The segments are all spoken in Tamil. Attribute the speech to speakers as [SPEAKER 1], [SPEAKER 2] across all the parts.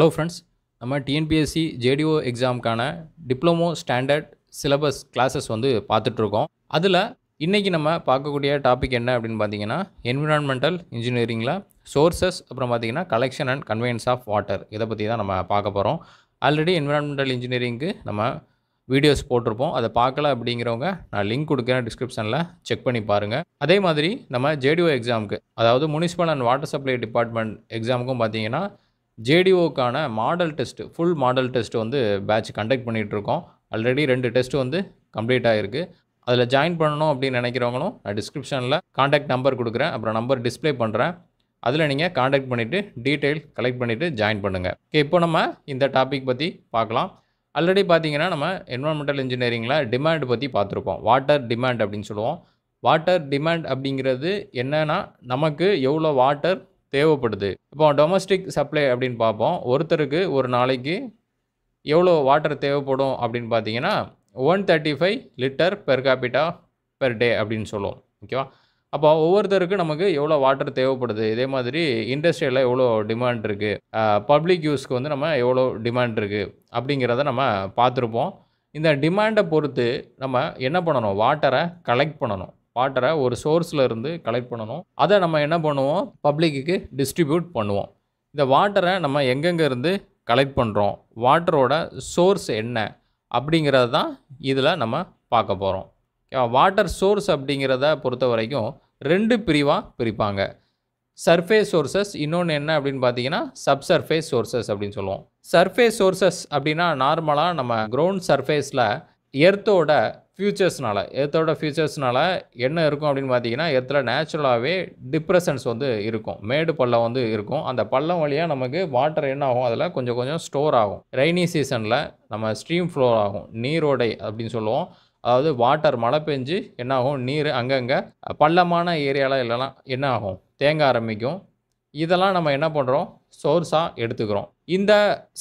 [SPEAKER 1] ஹலோ ஃப்ரெண்ட்ஸ் நம்ம டிஎன்பிஎஸ்சி ஜேடிஓ எக்ஸாமுக்கான டிப்ளமோ ஸ்டாண்டர்ட் சிலபஸ் கிளாஸஸ் வந்து பார்த்துட்ருக்கோம் அதில் இன்றைக்கி நம்ம பார்க்கக்கூடிய டாபிக் என்ன அப்படின்னு பார்த்தீங்கன்னா என்விரான்மெண்டல் இன்ஜினியரிங்கில் சோர்சஸ் அப்புறம் பார்த்திங்கன்னா collection and conveyance of water இதை பற்றி தான் நம்ம பார்க்க போகிறோம் ஆல்ரெடி என்விரான்மெண்டல் இன்ஜினியரிங்க்கு நம்ம வீடியோஸ் போட்டிருப்போம் அதை பார்க்கல அப்படிங்கிறவங்க நான் லிங்க் கொடுக்குறேன் டிஸ்கிரிப்ஷனில் செக் பண்ணி பாருங்கள் அதே மாதிரி நம்ம ஜேடிஓ எக்ஸாமுக்கு அதாவது municipal and water supply department எக்ஸாமுக்கும் பார்த்தீங்கன்னா ஜேடிஓக்கான model test full model test வந்து பேட்ச் கண்டக்ட் பண்ணிகிட்ருக்கோம் ஆல்ரெடி ரெண்டு டெஸ்ட்டு வந்து கம்ப்ளீட் ஆகிருக்கு அதில் ஜாயின் பண்ணணும் அப்படின்னு நினைக்கிறவங்களும் நான் டிஸ்கிரிப்ஷனில் காண்டாக்ட் நம்பர் கொடுக்குறேன் அப்புறம் நம்பர் டிஸ்பிளே பண்ணுறேன் அதில் நீங்கள் காண்டாக்ட் பண்ணிவிட்டு டீட்டெயில் கலெக்ட் பண்ணிவிட்டு ஜாயின் பண்ணுங்கள் ஓகே இப்போ நம்ம இந்த டாபிக் பற்றி பார்க்கலாம் ஆல்ரெடி பார்த்தீங்கன்னா நம்ம என்வரான்மெண்டல் இன்ஜினியரிங்கில் டிமாண்ட் பற்றி பார்த்துருப்போம் வாட்டர் டிமாண்ட் அப்படின்னு சொல்லுவோம் வாட்டர் டிமாண்ட் அப்படிங்கிறது என்னென்னா நமக்கு எவ்வளோ வாட்டர் தேவைப்படுது இப்போ டொமஸ்டிக் சப்ளை அப்படின்னு பார்ப்போம் ஒருத்தருக்கு ஒரு நாளைக்கு எவ்வளோ வாட்டர் தேவைப்படும் அப்படின்னு பார்த்தீங்கன்னா one thirty five liter per capita per day அப்படின்னு சொல்லுவோம் ஓகேவா அப்போ ஒவ்வொருத்தருக்கும் நமக்கு எவ்வளோ வாட்டர் தேவைப்படுது இதே மாதிரி இண்டஸ்ட்ரியில் எவ்வளோ டிமாண்ட் இருக்குது பப்ளிக் யூஸ்க்கு வந்து நம்ம எவ்வளோ டிமாண்ட் இருக்குது அப்படிங்கிறத நம்ம பார்த்துருப்போம் இந்த டிமாண்டை பொறுத்து நம்ம என்ன பண்ணணும் வாட்டரை கலெக்ட் பண்ணணும் வாட்டரை ஒரு சோர்ஸில் இருந்து கலெக்ட் பண்ணணும் அதை நம்ம என்ன பண்ணுவோம் பப்ளிக்கு டிஸ்ட்ரிபியூட் பண்ணுவோம் இந்த வாட்டரை நம்ம எங்கெங்கே இருந்து கலெக்ட் பண்ணுறோம் வாட்டரோட சோர்ஸ் என்ன அப்படிங்கிறது தான் இதில் நம்ம பார்க்க போகிறோம் வாட்டர் சோர்ஸ் அப்படிங்கிறத பொறுத்த வரைக்கும் ரெண்டு பிரிவாக பிரிப்பாங்க சர்ஃபேஸ் சோர்சஸ் இன்னொன்று என்ன அப்படின்னு பார்த்தீங்கன்னா சப்சர்ஃபேஸ் சோர்சஸ் அப்படின்னு சொல்லுவோம் சர்ஃபேஸ் சோர்சஸ் அப்படின்னா நார்மலாக நம்ம க்ரௌண்ட் சர்ஃபேஸில் எர்த்தோட ஃபியூச்சர்ஸ்னால் எர்த்தோட ஃபியூச்சர்ஸ்னால் என்ன இருக்கும் அப்படின்னு பார்த்தீங்கன்னா எர்த்தில் நேச்சுரலாகவே டிப்ரெஷன்ஸ் வந்து இருக்கும் மேடு பள்ளம் வந்து இருக்கும் அந்த பள்ளம் வழியாக நமக்கு வாட்டர் என்ன ஆகும் அதில் கொஞ்சம் கொஞ்சம் ஸ்டோர் ஆகும் ரெய்னி சீசனில் நம்ம ஸ்ட்ரீம் ஃப்ளோ ஆகும் நீரோடை அப்படின்னு சொல்லுவோம் அதாவது வாட்டர் மழை பெஞ்சு என்ன ஆகும் நீர் அங்கங்கே பள்ளமான ஏரியாவில் இல்லைனா என்ன ஆகும் தேங்க ஆரம்பிக்கும் இதெல்லாம் நம்ம என்ன பண்ணுறோம் சோர்ஸாக எடுத்துக்கிறோம் இந்த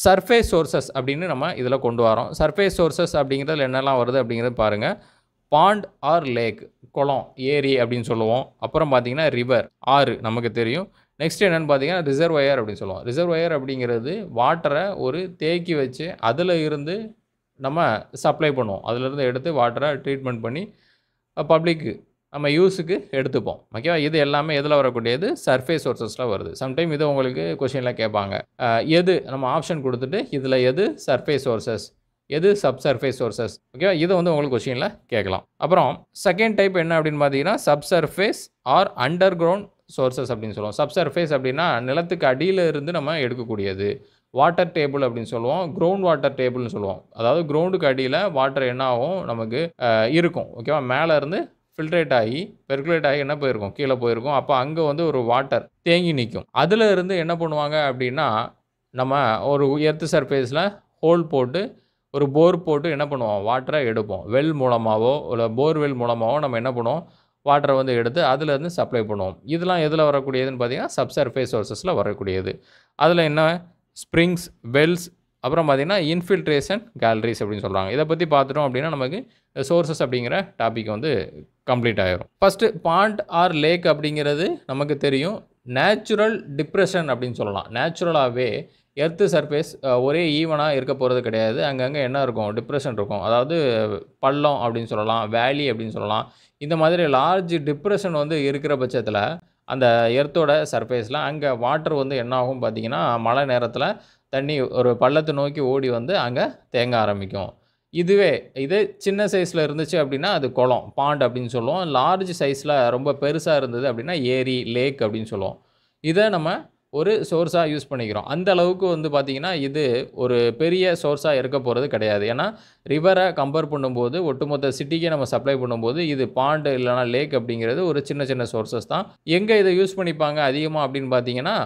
[SPEAKER 1] சர்ஃபேஸ் சோர்சஸ் அப்படின்னு நம்ம இதில் கொண்டு வரோம் சர்ஃபேஸ் சோர்சஸ் அப்படிங்கிறதுல என்னெல்லாம் வருது அப்படிங்கிறது பாருங்கள் பாண்ட் ஆர் லேக் குளம் ஏரி அப்படின்னு சொல்லுவோம் அப்புறம் பார்த்திங்கன்னா ரிவர் ஆறு நமக்கு தெரியும் நெக்ஸ்ட் என்னென்னு பார்த்தீங்கன்னா ரிசர்வயர் அப்படின்னு சொல்லுவோம் ரிசர்வயர் அப்படிங்கிறது வாட்டரை ஒரு தேக்கி வச்சு அதில் இருந்து நம்ம சப்ளை பண்ணுவோம் அதிலிருந்து எடுத்து வாட்டரை ட்ரீட்மெண்ட் பண்ணி பப்ளிக்கு நம்ம யூஸுக்கு எடுத்துப்போம் ஓகேவா இது எல்லாமே எதில் வரக்கூடியது சர்ஃபேஸ் சோர்சஸில் வருது சம்டைம் இது உங்களுக்கு கொஷினில் கேட்பாங்க எது நம்ம ஆப்ஷன் கொடுத்துட்டு இதில் எது சர்ஃபேஸ் சோர்சஸ் எது சப் சர்ஃபேஸ் சோர்சஸ் ஓகேவா இதை வந்து உங்களுக்கு கொஷினில் கேட்கலாம் அப்புறம் செகண்ட் டைப் என்ன அப்படின்னு பார்த்தீங்கன்னா sub surface or under ground sources அப்படின்னு சொல்லுவோம் சப் சர்ஃபேஸ் அப்படின்னா நிலத்துக்கு அடியில் இருந்து நம்ம எடுக்கக்கூடியது வாட்டர் டேபிள் அப்படின்னு சொல்லுவோம் கிரவுண்ட் வாட்டர் டேபிள்னு சொல்லுவோம் அதாவது கிரவுண்டுக்கு அடியில் வாட்டர் என்ன ஆகும் நமக்கு இருக்கும் ஓகேவா மேலே இருந்து ஃபில்ட்ரேட் ஆகி பெர்குலேட் ஆகி என்ன போயிருக்கும் கீழே போயிருக்கும் அப்போ அங்கே வந்து ஒரு வாட்டர் தேங்கி நிற்கும் அதில் இருந்து என்ன பண்ணுவாங்க அப்படின்னா நம்ம ஒரு எர்த்து சர்ஃபேஸில் ஹோல் போட்டு ஒரு போர் போட்டு என்ன பண்ணுவோம் வாட்டரை எடுப்போம் வெல் மூலமாகவோ இல்லை போர்வெல் மூலமாகவோ நம்ம என்ன பண்ணுவோம் வாட்டரை வந்து எடுத்து அதிலேருந்து சப்ளை பண்ணுவோம் இதெல்லாம் எதில் வரக்கூடியதுன்னு பார்த்திங்கன்னா சப்சர்ஃபேஸ் சோர்ஸஸில் வரக்கூடியது அதில் என்ன ஸ்ப்ரிங்ஸ் வெல்ஸ் அப்புறம் பார்த்திங்கன்னா இன்ஃபில்ட்ரேஷன் கேலரிஸ் அப்படின்னு சொல்கிறாங்க இதை பற்றி பார்த்துட்டோம் அப்படின்னா நமக்கு சோர்சஸ் அப்படிங்கிற டாபிக் வந்து கம்ப்ளீட் ஆகிரும் ஃபஸ்ட்டு பாண்ட் ஆர் லேக் அப்படிங்கிறது நமக்கு தெரியும் நேச்சுரல் டிப்ரெஷன் அப்படின்னு சொல்லலாம் நேச்சுரலாகவே எர்த்து சர்ஃபேஸ் ஒரே ஈவனாக இருக்க போகிறது கிடையாது அங்கங்கே என்ன இருக்கும் டிப்ரெஷன் இருக்கும் அதாவது பள்ளம் அப்படின்னு சொல்லலாம் வேலி அப்படின்னு சொல்லலாம் இந்த மாதிரி லார்ஜ் டிப்ரெஷன் வந்து இருக்கிற பட்சத்தில் அந்த எர்த்தோட சர்ஃபேஸில் அங்கே வாட்டர் வந்து என்ன ஆகும் பார்த்திங்கன்னா மழை நேரத்தில் தண்ணி ஒரு பள்ளத்தை நோக்கி ஓடி வந்து அங்கே தேங்க ஆரம்பிக்கும் இதுவே இது சின்ன சைஸில் இருந்துச்சு அப்படின்னா அது குளம் பாண்ட் அப்படின்னு சொல்லுவோம் லார்ஜ் சைஸில் ரொம்ப பெருசாக இருந்தது அப்படின்னா ஏரி லேக் அப்படின்னு சொல்லுவோம் இதை நம்ம ஒரு சோர்ஸாக யூஸ் பண்ணிக்கிறோம் அந்த அளவுக்கு வந்து பார்த்திங்கன்னா இது ஒரு பெரிய சோர்ஸாக இருக்க போகிறது கிடையாது ஏன்னா ரிவரை கம்பேர் பண்ணும்போது ஒட்டுமொத்த சிட்டிக்கே நம்ம சப்ளை பண்ணும்போது இது பாண்டு இல்லைனா லேக் அப்படிங்கிறது ஒரு சின்ன சின்ன சோர்ஸஸ் தான் எங்கே இதை யூஸ் பண்ணிப்பாங்க அதிகமாக அப்படின்னு பார்த்தீங்கன்னா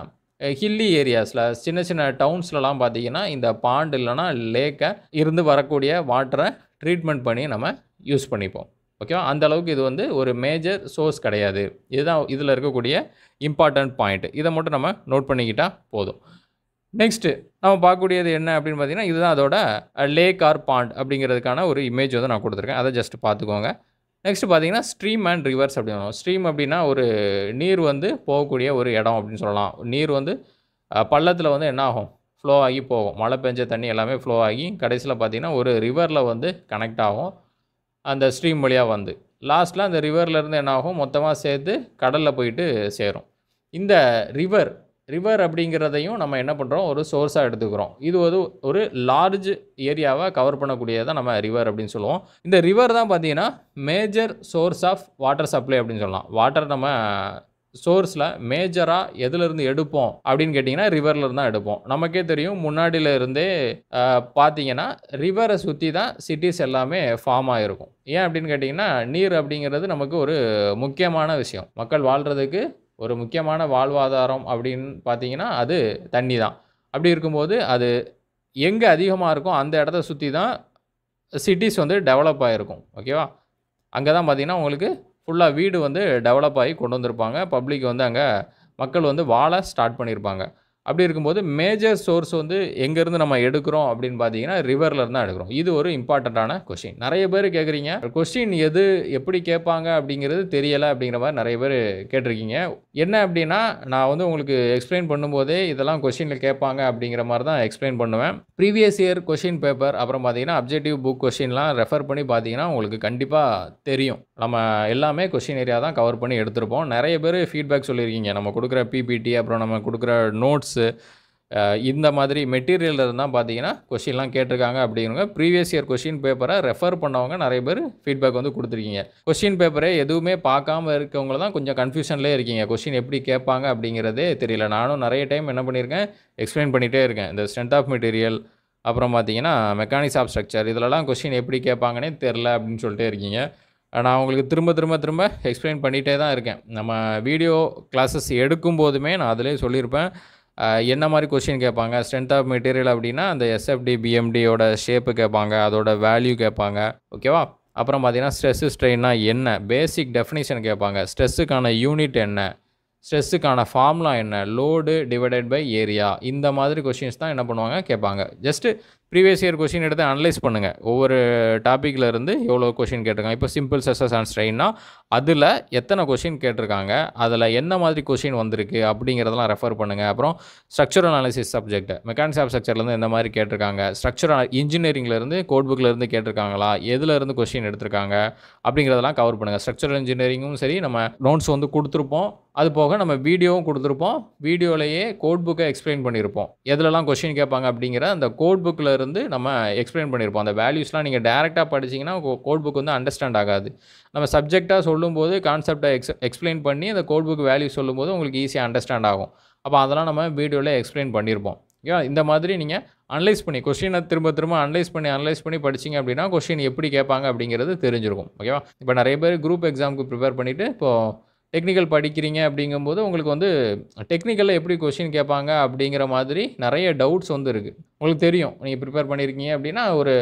[SPEAKER 1] ஹில்லி ஏரியாஸில் சின்ன சின்ன டவுன்ஸ்லலாம் பார்த்திங்கன்னா இந்த பாண்டு இல்லைன்னா லேக்கை இருந்து வரக்கூடிய வாட்டரை ட்ரீட்மெண்ட் பண்ணி நம்ம யூஸ் பண்ணிப்போம் ஓகேவா அந்த அளவுக்கு இது வந்து ஒரு மேஜர் சோர்ஸ் கிடையாது இதுதான் இதில் இருக்கக்கூடிய இம்பார்ட்டண்ட் பாயிண்ட் இதை மட்டும் நம்ம நோட் பண்ணிக்கிட்டால் போதும் நெக்ஸ்ட்டு நம்ம பார்க்கக்கூடியது என்ன அப்படின்னு பார்த்தீங்கன்னா இதுதான் அதோட லேக் ஆர் பாண்ட் அப்படிங்கிறதுக்கான ஒரு இமேஜ் வந்து நான் கொடுத்துருக்கேன் அதை ஜஸ்ட் பார்த்துக்கோங்க நெக்ஸ்ட் பார்த்தீங்கன்னா ஸ்ட்ரீம் அண்ட் ரிவர்ஸ் அப்படின்னு ஸ்ட்ரீம் அப்படின்னா ஒரு நீர் வந்து போகக்கூடிய ஒரு இடம் அப்படின்னு சொல்லலாம் நீர் வந்து பள்ளத்தில் வந்து என்ன ஆகும் ஃப்ளோ ஆகி போகும் மழை பெஞ்ச தண்ணி எல்லாமே ஃப்ளோ ஆகி கடைசியில் பார்த்திங்கன்னா ஒரு ரிவரில் வந்து கனெக்ட் ஆகும் அந்த ஸ்ட்ரீம் வழியாக வந்து லாஸ்ட்டில் அந்த ரிவர்லேருந்து என்ன ஆகும் மொத்தமாக சேர்த்து கடலில் போயிட்டு சேரும் இந்த ரிவர் ரிவர் அப்படிங்கிறதையும் நம்ம என்ன பண்ணுறோம் ஒரு சோர்ஸாக எடுத்துக்கிறோம் இது ஒரு ஒரு லார்ஜ் ஏரியாவை கவர் பண்ணக்கூடியதான் நம்ம ரிவர் அப்படின்னு சொல்லுவோம் இந்த ரிவர் தான் பார்த்தீங்கன்னா major source of water supply அப்படின்னு சொல்லலாம் வாட்டர் நம்ம சோர்ஸில் மேஜராக எதுலேருந்து எடுப்போம் அப்படின்னு கேட்டிங்கன்னா ரிவரில் தான் எடுப்போம் நமக்கே தெரியும் முன்னாடியில் இருந்தே பார்த்தீங்கன்னா ரிவரை சுற்றி தான் சிட்டிஸ் எல்லாமே ஃபார்ம் ஆகிருக்கும் ஏன் அப்படின்னு கேட்டிங்கன்னா நீர் அப்படிங்கிறது நமக்கு ஒரு முக்கியமான விஷயம் மக்கள் வாழ்கிறதுக்கு ஒரு முக்கியமான வாழ்வாதாரம் அப்படின்னு பார்த்தீங்கன்னா அது தண்ணி தான் அப்படி இருக்கும்போது அது எங்கே அதிகமாக இருக்கோ அந்த இடத்த சுற்றி தான் சிட்டிஸ் வந்து டெவலப் ஆகிருக்கும் ஓகேவா அங்கே தான் பார்த்திங்கன்னா உங்களுக்கு ஃபுல்லாக வீடு வந்து டெவலப் ஆகி கொண்டு வந்திருப்பாங்க பப்ளிக் வந்து அங்கே மக்கள் வந்து வாழ ஸ்டார்ட் பண்ணியிருப்பாங்க அப்படி இருக்கும்போது மேஜர் சோர்ஸ் வந்து எங்கேருந்து நம்ம எடுக்கிறோம் அப்படின்னு பார்த்தீங்கன்னா ரிவரில் தான் எடுக்கிறோம் இது ஒரு இம்பார்ட்டண்ட்டான கொஷின் நிறைய பேர் கேட்குறீங்க கொஷின் எது எப்படி கேட்பாங்க அப்படிங்கிறது தெரியலை அப்படிங்கிற மாதிரி நிறைய பேர் கேட்டிருக்கீங்க என்ன அப்படின்னா நான் வந்து உங்களுக்கு எக்ஸ்பிளைன் பண்ணும்போதே இதெல்லாம் கொஷினில் கேட்பாங்க அப்படிங்கிற மாதிரி தான் எக்ஸ்பிளைன் பண்ணுவேன் ப்ரீவியஸ் இயர் கொஷின் பேப்பர் அப்புறம் பார்த்தீங்கன்னா அப்ஜெக்டிவ் புக் கொஷின்லாம் ரெஃபர் பண்ணி பார்த்தீங்கன்னா உங்களுக்கு கண்டிப்பாக தெரியும் நம்ம எல்லாமே கொஷின் ஏரியா தான் கவர் பண்ணி எடுத்திருப்போம் நிறைய பேர் ஃபீட்பேக் சொல்லியிருக்கீங்க நம்ம கொடுக்குற பிபிடி அப்புறம் நம்ம கொடுக்குற நோட்ஸ் ஷர்ட்ஸு இந்த மாதிரி மெட்டீரியல் தான் பார்த்தீங்கன்னா கொஷின்லாம் கேட்டிருக்காங்க அப்படிங்கிறவங்க ப்ரீவியஸ் இயர் கொஷின் பேப்பரை ரெஃபர் பண்ணவங்க நிறைய பேர் ஃபீட்பேக் வந்து கொடுத்துருக்கீங்க கொஷின் பேப்பரை எதுவுமே பார்க்காம இருக்கவங்கள தான் கொஞ்சம் கன்ஃபியூஷன்லேயே இருக்கீங்க கொஷின் எப்படி கேட்பாங்க அப்படிங்கிறதே தெரியல நானும் நிறைய டைம் என்ன பண்ணியிருக்கேன் எக்ஸ்பிளைன் பண்ணிகிட்டே இருக்கேன் இந்த ஸ்ட்ரென்த் ஆஃப் மெட்டீரியல் அப்புறம் பார்த்தீங்கன்னா மெக்கானிக்ஸ் ஆஃப் ஸ்ட்ரக்சர் இதிலலாம் கொஷின் எப்படி கேட்பாங்கன்னே தெரில அப்படின்னு சொல்லிட்டே இருக்கீங்க நான் உங்களுக்கு திரும்ப திரும்ப திரும்ப எக்ஸ்பிளைன் பண்ணிகிட்டே தான் இருக்கேன் நம்ம வீடியோ கிளாஸஸ் எடுக்கும் போதுமே நான் அதிலே சொல்லியிருப்பேன் என்ன மாதிரி கொஷின் கேட்பாங்க ஸ்ட்ரென்த் ஆஃப் மெட்டீரியல் அப்படின்னா அந்த எஸ்எஃப்டி பிஎம்டியோட ஷேப்பு கேட்பாங்க அதோட வேல்யூ கேட்பாங்க ஓகேவா அப்புறம் பார்த்தீங்கன்னா ஸ்ட்ரெஸ்ஸு ஸ்ட்ரெயின்னா என்ன பேசிக் டெஃபினேஷன் கேட்பாங்க ஸ்ட்ரெஸ்ஸுக்கான யூனிட் என்ன ஸ்ட்ரெஸ்ஸுக்கான ஃபார்முலா என்ன லோடு டிவைடட் பை ஏரியா இந்த மாதிரி கொஷின்ஸ் தான் என்ன பண்ணுவாங்க கேட்பாங்க ஜஸ்ட்டு ப்ரீவியஸ் இயர் கொஷின் எடுத்து அனலைஸ் பண்ணுங்கள் ஒவ்வொரு டாப்பிக்கில் இருந்து எவ்வளோ கொஷின் கேட்டிருக்காங்க இப்போ சிம்பிள் சசஸ் அண்ட் ஸ்ட்ரெயின்னா அதில் எத்தனை கொஷின் கேட்டிருக்காங்க அதில் என்ன மாதிரி கொஷின் வந்திருக்கு அப்படிங்கிறதெல்லாம் ரெஃபர் பண்ணுங்கள் அப்புறம் structure analysis subject mechanics of ஸ்ட்ரக்சர்லேருந்து எந்த மாதிரி கேட்டிருக்காங்க ஸ்ட்ரக்சர் இன்ஜினியரிங்லேருந்து கோட் புக்லேருந்து கேட்டிருக்காங்களா எதுலேருந்து கொஷின் எடுத்திருக்காங்க அப்படிங்கிறதெல்லாம் கவர் பண்ணுங்கள் ஸ்ட்ரக்சரல் இன்ஜினியரிங்கும் சரி நம்ம நோட்ஸ் வந்து கொடுத்துருப்போம் அது போக நம்ம வீடியோவும் கொடுத்துருப்போம் வீடியோலேயே கோட் புக்கை எக்ஸ்பிளைன் பண்ணியிருப்போம் எதுலலாம் கொஷின் கேட்பாங்க அப்படிங்கிற அந்த கோட் புக்கில் இருந்து நம்ம எக்ஸ்பிளைன் பண்ணியிருப்போம் அந்த வேல்யூஸ்லாம் நீங்கள் டேரெக்டாக படிச்சிங்கன்னா கோட் புக் வந்து அண்டர்ஸ்டாண்ட் ஆகாது நம்ம சப்ஜெக்டாக சொல்லும்போது கான்செப்டை எக்ஸ் எக்ஸ்பிளைன் பண்ணி அந்த கோட் புக் வேல்யூ சொல்லும்போது உங்களுக்கு ஈஸியாக அண்டர்ஸ்டாண்ட் ஆகும் அப்போ அதெல்லாம் நம்ம வீடியோவில் எக்ஸ்பிளைன் பண்ணியிருப்போம் ஓகேவா இந்த மாதிரி நீங்கள் அனலைஸ் பண்ணி கொஷினை திரும்ப திரும்ப அனலைஸ் பண்ணி அனலைஸ் பண்ணி படிச்சிங்க அப்படின்னா கொஷின் எப்படி கேட்பாங்க அப்படிங்கிறது தெரிஞ்சிருக்கும் ஓகேவா இப்போ நிறைய பேர் குரூப் எக்ஸாமுக்கு ப்ரிப்பேர் பண்ணிவிட்டு இப்போது டெக்னிக்கல் படிக்கிறீங்க அப்படிங்கும்போது உங்களுக்கு வந்து டெக்னிக்கலில் எப்படி கொஷின் கேட்பாங்க அப்படிங்கிற மாதிரி நிறைய டவுட்ஸ் வந்து இருக்குது உங்களுக்கு தெரியும் நீங்கள் ப்ரிப்பேர் பண்ணியிருக்கீங்க அப்படின்னா ஒரு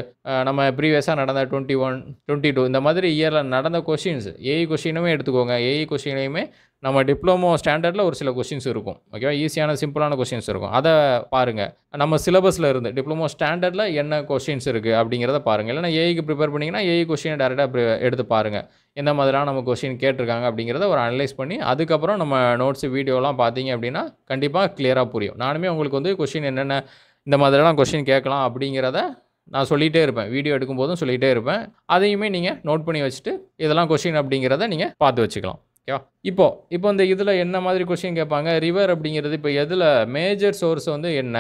[SPEAKER 1] நம்ம ப்ரீவியஸாக நடந்த டுவெண்ட்டி ஒன் டுவெண்ட்டி டூ இந்த மாதிரி இயரில் நடந்த கொஷின்ஸ் ஏஐ கொஷினுமே எடுத்துக்கோங்க ஏஐ கொஷினையுமே e நம்ம டிப்ளமோ ஸ்டாண்டர்டில் ஒரு சில கொஷின்ஸ் இருக்கும் ஓகேவா ஈஸியான சிம்பிளான கொஷின்ஸ் இருக்கும் அதை பாருங்கள் நம்ம சிலபஸில் இருந்து டிப்ளமோ ஸ்டாண்டர்டில் என்ன கொஷின்ஸ் இருக்குது அப்படிங்கிறத பாருங்கள் இல்லைனா ஏஐக்கு ப்ரிப்பேர் பண்ணிங்கன்னா ஏஐ கொஷினை டேரெக்டாக எடுத்து பாருங்கள் எந்த மாதிரிலாம் நம்ம கொஷின் கேட்டிருக்காங்க அப்படிங்கிறத ஒரு அனலைஸ் பண்ணி அதுக்கப்புறம் நம்ம நோட்ஸு வீடியோலாம் பார்த்தீங்க அப்படின்னா கண்டிப்பாக கிளியராக புரியும் நானுமே உங்களுக்கு வந்து கொஷின் என்னென்ன இந்த மாதிரிலாம் கொஷின் கேட்கலாம் அப்படிங்கிறத நான் சொல்லிகிட்டே இருப்பேன் வீடியோ எடுக்கும்போதும் சொல்லிகிட்டே இருப்பேன் அதையுமே நீங்கள் நோட் பண்ணி வச்சுட்டு இதெல்லாம் கொஷின் அப்படிங்கிறத நீங்கள் பார்த்து வச்சுக்கலாம் ஓகேவா இப்போ இப்போ இந்த இதில் என்ன மாதிரி கொஷின் கேட்பாங்க ரிவர் அப்படிங்கிறது இப்போ எதில் மேஜர் சோர்ஸ் வந்து என்ன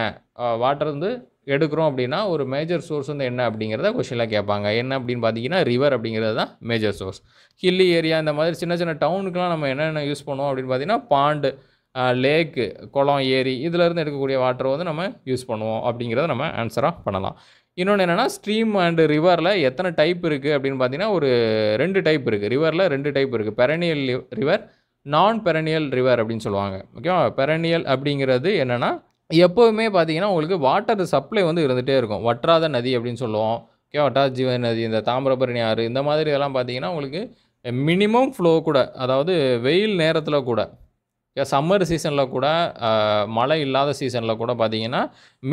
[SPEAKER 1] வாட்டர் வந்து எடுக்கிறோம் அப்படின்னா ஒரு மேஜர் சோர்ஸ் வந்து என்ன அப்படிங்கிறத கொஷின்லாம் கேட்பாங்க என்ன அப்படின்னு பார்த்தீங்கன்னா ரிவர் அப்படிங்கிறது தான் மேஜர் சோர்ஸ் ஹில்லி ஏரியா இந்த மாதிரி சின்ன சின்ன டவுனுக்குலாம் நம்ம என்னென்ன யூஸ் பண்ணுவோம் அப்படின்னு பார்த்தீங்கன்னா பாண்டு லேக்கு குளம் ஏரி இதிலேருந்து எடுக்கக்கூடிய வாட்டரை வந்து நம்ம யூஸ் பண்ணுவோம் அப்படிங்கிறத நம்ம ஆன்சராக பண்ணலாம் இன்னொன்று என்னென்னா ஸ்ட்ரீம் அண்டு ரிவரில் எத்தனை டைப் இருக்குது அப்படின்னு பார்த்தீங்கன்னா ஒரு ரெண்டு டைப் இருக்குது ரிவரில் ரெண்டு டைப் இருக்குது perennial river non perennial river அப்படின்னு சொல்லுவாங்க ஓகேவா பெரனியல் அப்படிங்கிறது என்னென்னா எப்போவுமே பார்த்தீங்கன்னா உங்களுக்கு வாட்டர் சப்ளை வந்து இருந்துகிட்டே இருக்கும் வற்றாத நதி அப்படின்னு சொல்லுவோம் ஓகே வட்டா ஜீவ நதி இந்த தாமிரபரணி ஆறு இந்த மாதிரி இதெல்லாம் பார்த்தீங்கன்னா உங்களுக்கு மினிமம் ஃப்ளோ கூட அதாவது வெயில் நேரத்தில் கூட சம்மர் சீசனில் கூட uh, மழை இல்லாத சீசனில் கூட பார்த்திங்கன்னா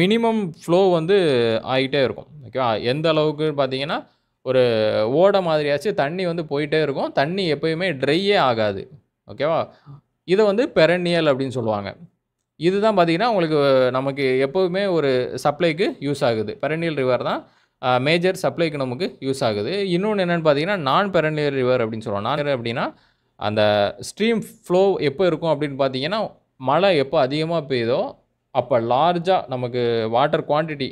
[SPEAKER 1] மினிமம் ஃப்ளோ வந்து ஆகிட்டே இருக்கும் ஓகேவா எந்த அளவுக்கு பார்த்திங்கன்னா ஒரு ஓடை மாதிரியாச்சும் தண்ணி வந்து போயிட்டே இருக்கும் தண்ணி எப்போயுமே ட்ரையே ஆகாது ஓகேவா இதை வந்து பெரண்ணியல் அப்படின்னு சொல்லுவாங்க இதுதான் பார்த்திங்கன்னா உங்களுக்கு நமக்கு எப்போவுமே ஒரு சப்ளைக்கு யூஸ் ஆகுது பெரண்ணியல் ரிவர் தான் மேஜர் uh, சப்ளைக்கு நமக்கு யூஸ் ஆகுது இன்னொன்று என்னென்னு பார்த்தீங்கன்னா நான் பெரண்டியல் ரிவர் அப்படின்னு சொல்லுவோம் நான் அப்படின்னா அந்த ஸ்ட்ரீம் ஃப்ளோ எப்போ இருக்கும் அப்படின்னு பார்த்தீங்கன்னா மழை எப்போ அதிகமாக பெய்யுதோ அப்போ லார்ஜாக நமக்கு வாட்டர் குவான்டிட்டி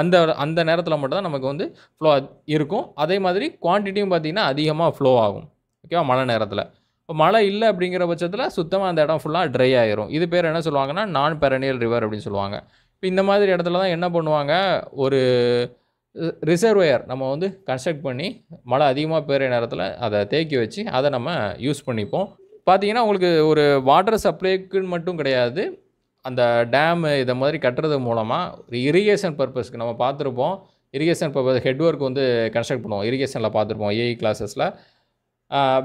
[SPEAKER 1] அந்த அந்த நேரத்தில் மட்டும்தான் நமக்கு வந்து ஃப்ளோ இருக்கும் அதே மாதிரி குவான்டிட்டியும் பார்த்திங்கன்னா அதிகமாக ஃப்ளோ ஆகும் ஓகேவா மழை நேரத்தில் இப்போ மழை இல்லை அப்படிங்கிற பட்சத்தில் சுத்தமாக அந்த இடம் ஃபுல்லாக ட்ரை ஆயிரும் இது பேர் என்ன சொல்லுவாங்கன்னா நான் பெரனியல் ரிவர் அப்படின்னு சொல்லுவாங்க இப்போ இந்த மாதிரி இடத்துல தான் என்ன பண்ணுவாங்க ஒரு ரிசர்வேயர் நம்ம வந்து கன்ஸ்ட்ரக்ட் பண்ணி மழை அதிகமாக பெய்கிற நேரத்தில் அதை தேக்கி வச்சு அதை நம்ம யூஸ் பண்ணிப்போம் பார்த்திங்கன்னா உங்களுக்கு ஒரு வாட்டர் சப்ளைக்குன்னு மட்டும் கிடையாது அந்த டேமு இதை மாதிரி கட்டுறது மூலமாக ஒரு இரிகேஷன் பர்பஸ்க்கு நம்ம பார்த்துருப்போம் இரிகேஷன் பர்பஸ் ஹெட் ஒர்க் வந்து கன்ஸ்ட்ரக்ட் பண்ணுவோம் இரிகேஷனில் பார்த்துருப்போம் ஏஇ கிளாஸஸில்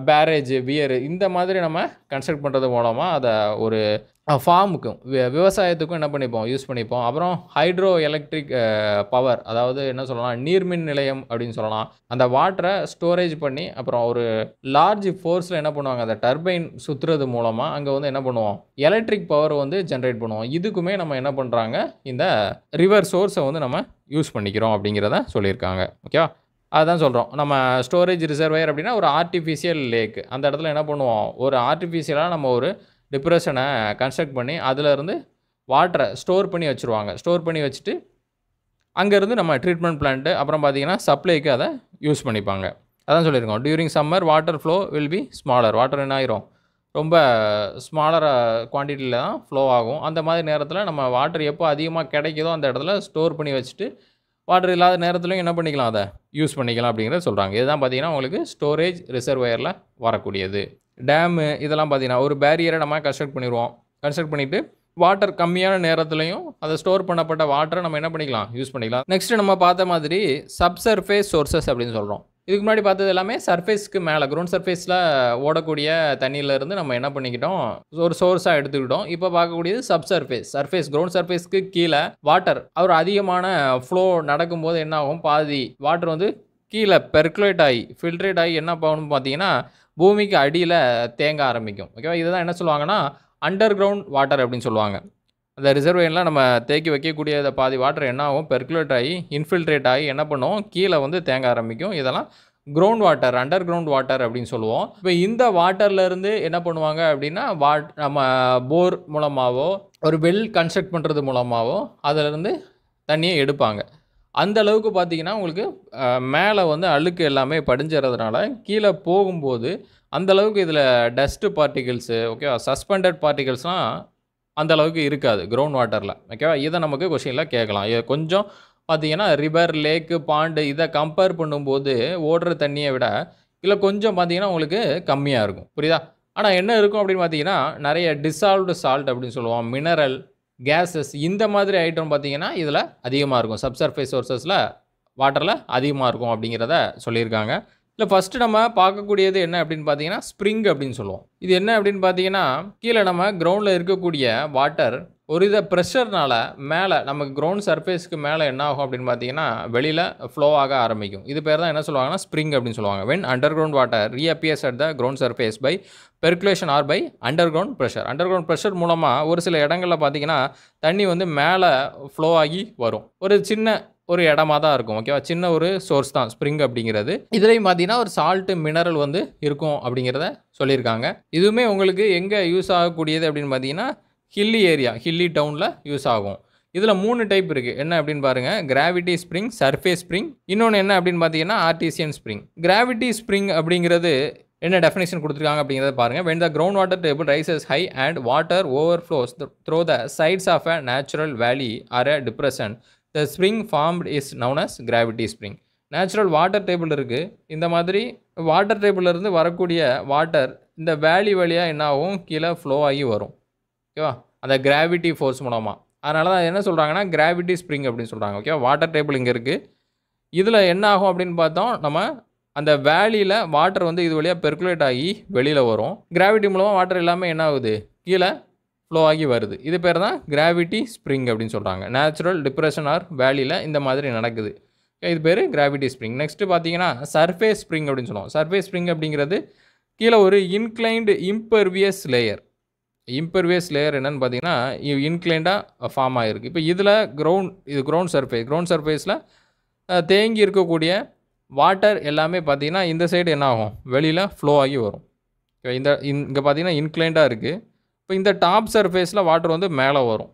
[SPEAKER 1] பேரேஜ் வியர் இந்த மாதிரி நம்ம கன்ஸ்ட்ரக்ட் பண்ணுறது மூலமாக அதை ஒரு ஃபார்முக்கும் விவசாயத்துக்கும் என்ன பண்ணிப்போம் யூஸ் பண்ணிப்போம் அப்புறம் ஹைட்ரோ எலக்ட்ரிக் பவர் அதாவது என்ன சொல்லலாம் நீர்மின் நிலையம் அப்படின்னு சொல்லலாம் அந்த வாட்டரை ஸ்டோரேஜ் பண்ணி அப்புறம் ஒரு லார்ஜ் ஃபோர்ஸில் என்ன பண்ணுவாங்க அந்த டர்பைன் சுற்றுறது மூலமாக அங்கே வந்து என்ன பண்ணுவோம் எலக்ட்ரிக் பவர் வந்து ஜென்ரேட் பண்ணுவோம் இதுக்குமே நம்ம என்ன பண்ணுறாங்க இந்த ரிவர் சோர்ஸை வந்து நம்ம யூஸ் பண்ணிக்கிறோம் அப்படிங்கிறத சொல்லியிருக்காங்க ஓகேவா அதுதான் சொல்கிறோம் நம்ம ஸ்டோரேஜ் ரிசர்வேயர் அப்படின்னா ஒரு ஆர்டிஃபிஷியல் லேக் அந்த இடத்துல என்ன பண்ணுவோம் ஒரு ஆர்டிஃபிஷியலாக நம்ம ஒரு டிப்ரெஷனை கன்ஸ்ட்ரக்ட் பண்ணி அதிலிருந்து வாட்டரை ஸ்டோர் பண்ணி வச்சுருவாங்க ஸ்டோர் பண்ணி வச்சுட்டு அங்கேருந்து நம்ம ட்ரீட்மெண்ட் பிளான்ட்டு அப்புறம் பார்த்திங்கன்னா சப்ளைக்கு அதை யூஸ் பண்ணிப்பாங்க அதான் சொல்லியிருக்கோம் during summer water flow will be smaller water என்ன ஆயிரும் ரொம்ப ஸ்மாலர் குவான்டிட்டியில் தான் ஃப்ளோ ஆகும் அந்த மாதிரி நேரத்தில் நம்ம வாட்டர் எப்போ அதிகமாக கிடைக்கிதோ அந்த இடத்துல ஸ்டோர் பண்ணி வச்சுட்டு வாட்டர் இல்லாத நேரத்துலையும் என்ன பண்ணிக்கலாம் அதை யூஸ் பண்ணிக்கலாம் அப்படிங்கிறத சொல்கிறாங்க இதுதான் பார்த்திங்கன்னா உங்களுக்கு ஸ்டோரேஜ் ரிசர்வ் வயரில் வரக்கூடியது டேமு இதெல்லாம் பார்த்தீங்கன்னா ஒரு பேரியரை நம்ம கன்ஸ்ட்ரக்ட் பண்ணிடுவோம் கன்ஸ்ட்ரக்ட் பண்ணிவிட்டு வாட்டர் கம்மியான நேரத்துலையும் அதை ஸ்டோர் பண்ணப்பட்ட வாட்டரை நம்ம என்ன பண்ணிக்கலாம் யூஸ் பண்ணிக்கலாம் நெக்ஸ்ட் நம்ம பார்த்த மாதிரி சப் சர்ஃபேஸ் சோர்சஸ் அப்படின்னு சொல்கிறோம் இதுக்கு முன்னாடி பார்த்தது எல்லாமே சர்ஃபேஸ்க்கு மேலே க்ரௌண்ட் சர்ஃபேஸில் ஓடக்கூடிய தண்ணியிலேருந்து நம்ம என்ன பண்ணிக்கிட்டோம் ஒரு சோர்ஸாக எடுத்துக்கிட்டோம் இப்போ பார்க்கக்கூடியது சப் சர்ஃபேஸ் சர்ஃபேஸ் க்ரௌண்ட் சர்ஃபேஸ்க்கு கீழே வாட்டர் அவர் அதிகமான ஃப்ளோ நடக்கும்போது என்ன ஆகும் பாதி வாட்டர் வந்து கீழே பெர்குலேட் ஆகி ஃபில்ட்ரேட் ஆகி என்ன பண்ணணும்னு பார்த்தீங்கன்னா பூமிக்கு அடியில் தேங்க ஆரம்பிக்கும் ஓகேவா இதுதான் என்ன சொல்லுவாங்கன்னா அண்டர் கிரவுண்ட் வாட்டர் அப்படின்னு சொல்லுவாங்க அந்த ரிசர்வேனில் நம்ம தேக்கி வைக்கக்கூடிய பாதி வாட்டர் என்ன ஆகும் பெர்குலேட் ஆகி இன்ஃபில்ட்ரேட் ஆகி என்ன பண்ணுவோம் கீழே வந்து தேங்க ஆரம்பிக்கும் இதெல்லாம் ground water under ground water அப்படின்னு சொல்லுவோம் இப்போ இந்த வாட்டர்லேருந்து என்ன பண்ணுவாங்க அப்படின்னா வாட் நம்ம போர் மூலமாகவோ ஒரு வெல் கன்ஸ்ட்ரக்ட் பண்ணுறது மூலமாகவோ அதிலேருந்து தண்ணியை எடுப்பாங்க அந்த அளவுக்கு பார்த்தீங்கன்னா உங்களுக்கு மேலே வந்து அழுக்கு எல்லாமே படிஞ்சுறதுனால கீழே போகும்போது அந்தளவுக்கு இதில் டஸ்ட்டு பார்ட்டிகிள்ஸு ஓகேவா சஸ்பெண்டட் பார்ட்டிகிள்ஸ்லாம் அந்த அளவுக்கு இருக்காது கிரவுண்ட் வாட்டரில் ஓகேவா இதை நமக்கு கொஷினில் கேட்கலாம் இது கொஞ்சம் பார்த்தீங்கன்னா ரிவர் லேக்கு பாண்டு இதை கம்பேர் பண்ணும்போது ஓடுற தண்ணியை விட இதில் கொஞ்சம் பார்த்தீங்கன்னா உங்களுக்கு கம்மியாக இருக்கும் புரியுதா ஆனால் என்ன இருக்கும் அப்படின்னு பார்த்தீங்கன்னா நிறைய டிசால்வ்டு சால்ட் அப்படின்னு சொல்லுவோம் மினரல் கேஸஸ் இந்த மாதிரி ஐட்டம் பார்த்திங்கன்னா இதில் அதிகமாக இருக்கும் சப்சர்ஃபேஸ் சோர்ஸஸில் வாட்டரில் அதிகமாக இருக்கும் அப்படிங்கிறத சொல்லியிருக்காங்க இல்லை ஃபஸ்ட்டு நம்ம பார்க்கக்கூடியது என்ன அப்படின்னு பார்த்தீங்கன்னா ஸ்ப்ரிங் அப்படின்னு சொல்லுவோம் இது என்ன அப்படின்னு பார்த்தீங்கன்னா கீழே நம்ம கிரவுண்டில் இருக்கக்கூடிய வாட்டர் ஒரு இதை ப்ரெஷர்னால மேலே நமக்கு கிரவுண்ட் சர்ஃபேஸ்க்கு மேலே என்ன ஆகும் அப்படின்னு பார்த்தீங்கன்னா வெளியில் ஃப்ளோ ஆக ஆரம்பிக்கும் இது பேர் தான் என்ன சொல்லுவாங்கன்னா ஸ்ப்ரிங் அப்படின்னு சொல்லுவாங்க when under ground water reappears at the ground surface by percolation or by under ground pressure under ground pressure மூலமாக ஒரு சில இடங்களில் பார்த்தீங்கன்னா தண்ணி வந்து மேலே ஃப்ளோ ஆகி வரும் ஒரு சின்ன ஒரு இடமா தான் இருக்கும் ஓகேவா சின்ன ஒரு சோர்ஸ் தான் ஸ்ப்ரிங் அப்படிங்கிறது இதுலேயும் பார்த்தீங்கன்னா ஒரு சால்ட்டு மினரல் வந்து இருக்கும் அப்படிங்கிறத சொல்லியிருக்காங்க இதுவுமே உங்களுக்கு எங்கே யூஸ் ஆகக்கூடியது அப்படின்னு பார்த்தீங்கன்னா ஹில்லி ஏரியா ஹில்லி டவுனில் யூஸ் ஆகும் இதில் மூணு டைப் இருக்குது என்ன அப்படின்னு பாருங்கள் கிராவிட்டி ஸ்ப்ரிங் சர்ஃபேஸ் ஸ்ப்ரிங் இன்னொன்று என்ன அப்படின்னு பார்த்தீங்கன்னா ஆர்டிசியன் ஸ்ப்ரிங் கிராவிட்டி ஸ்ப்ரிங் அப்படிங்கிறது என்ன டெஃபினேஷன் கொடுத்துருக்காங்க அப்படிங்கிறத பாருங்கள் when the ground water table rises high and water over flows through the sides of a natural valley or a depression the spring formed is known as gravity spring natural water table இருக்குது இந்த மாதிரி வாட்டர் டேபிளிருந்து வரக்கூடிய வாட்டர் இந்த வேலி வழியாக என்ன ஆகும் கீழே ஃப்ளோ ஆகி வரும் ஓகேவா அந்த கிராவிட்டி ஃபோர்ஸ் மூலமாக அதனால தான் என்ன சொல்கிறாங்கன்னா கிராவிட்டி ஸ்ப்ரிங் அப்படின்னு சொல்கிறாங்க ஓகேவா வாட்டர் டேபிள் இங்கே இருக்குது இதில் என்ன ஆகும் அப்படின்னு பார்த்தோம் நம்ம அந்த வேலியில் வாட்டர் வந்து இது வழியாக பெர்குலேட் ஆகி வெளியில் வரும் கிராவிட்டி மூலமாக வாட்டர் எல்லாமே என்ன ஆகுது கீழே ஃப்ளோ ஆகி வருது இது பேர் தான் கிராவிட்டி ஸ்ப்ரிங் அப்படின்னு சொல்கிறாங்க நேச்சுரல் டிப்ரெஷன் ஆர் வேலியில் இந்த மாதிரி நடக்குது இது பேர் கிராவிட்டி ஸ்ப்ரிங் நெக்ஸ்ட்டு பார்த்தீங்கன்னா சர்ஃபேஸ் ஸ்ப்ரிங் அப்படின்னு சொல்லுவோம் சர்ஃபேஸ் ஸ்ப்ரிங் அப்படிங்கிறது கீழே ஒரு inclined impervious layer impervious layer என்னென்னு பார்த்தீங்கன்னா இன்க்ளைண்டாக ஃபார்ம் ஆகிருக்கு இப்போ இதில் க்ரௌண்ட் இது க்ரௌண்ட் சர்ஃபேஸ் க்ரௌண்ட் சர்ஃபேஸில் தேங்கி இருக்கக்கூடிய வாட்டர் எல்லாமே பார்த்திங்கன்னா இந்த சைடு என்ன ஆகும் வெளியில் ஃப்ளோ ஆகி வரும் இந்த இங்கே பார்த்தீங்கன்னா இன்க்ளைண்டாக இருக்குது இப்போ இந்த டாப் சர்ஃபேஸில் வாட்டர் வந்து மேலே வரும்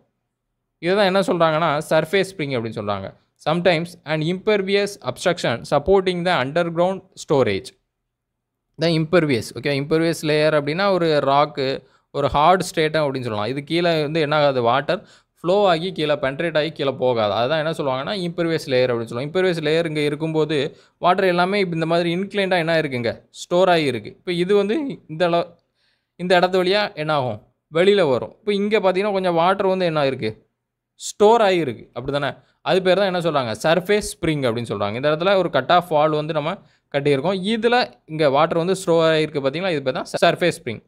[SPEAKER 1] இதுதான் என்ன சொல்கிறாங்கன்னா சர்ஃபேஸ் ஸ்ப்ரிங் அப்படின்னு சொல்கிறாங்க sometimes and impervious obstruction supporting the under ground storage the impervious okay impervious layer அப்படின்னா ஒரு ராக்கு ஒரு ஹார்ட் ஸ்டேட்டம் அப்படின்னு சொல்லலாம் இது கீழே வந்து என்ன ஆகாது வாட்டர் ஃப்ளோ ஆகி கீழே பென்ட்ரேட் ஆகி கீழே போகாது அதுதான் என்ன சொல்லுவாங்கன்னா இம்பர்வியஸ் லேயர் அப்படின்னு சொல்லுவோம் இம்பர்வேஸ் லேயர் இங்கே இருக்கும்போது வாட்டர் எல்லாமே இந்த மாதிரி இன்க்ளைண்டாக என்ன இருக்குங்க ஸ்டோர் ஆகி இருக்குது இப்போ இது வந்து இந்த அளவு இந்த இடத்து வழியாக என்ன ஆகும் வெளியில் வரும் இப்போ இங்கே பார்த்தீங்கன்னா கொஞ்சம் வாட்டர் வந்து என்ன இருக்குது ஸ்டோர் ஆகியிருக்கு அப்படி தானே அது பேர் தான் என்ன சொல்கிறாங்க சர்ஃபேஸ் ஸ்ப்ரிங் அப்படின்னு சொல்கிறாங்க இந்த இடத்துல ஒரு கட் ஆஃப் ஃபால் வந்து நம்ம கட்டியிருக்கோம் இதில் இங்கே வாட்டர் வந்து ஸ்டோர் ஆகிருக்கு பார்த்தீங்கன்னா இது பேர் தான் surface spring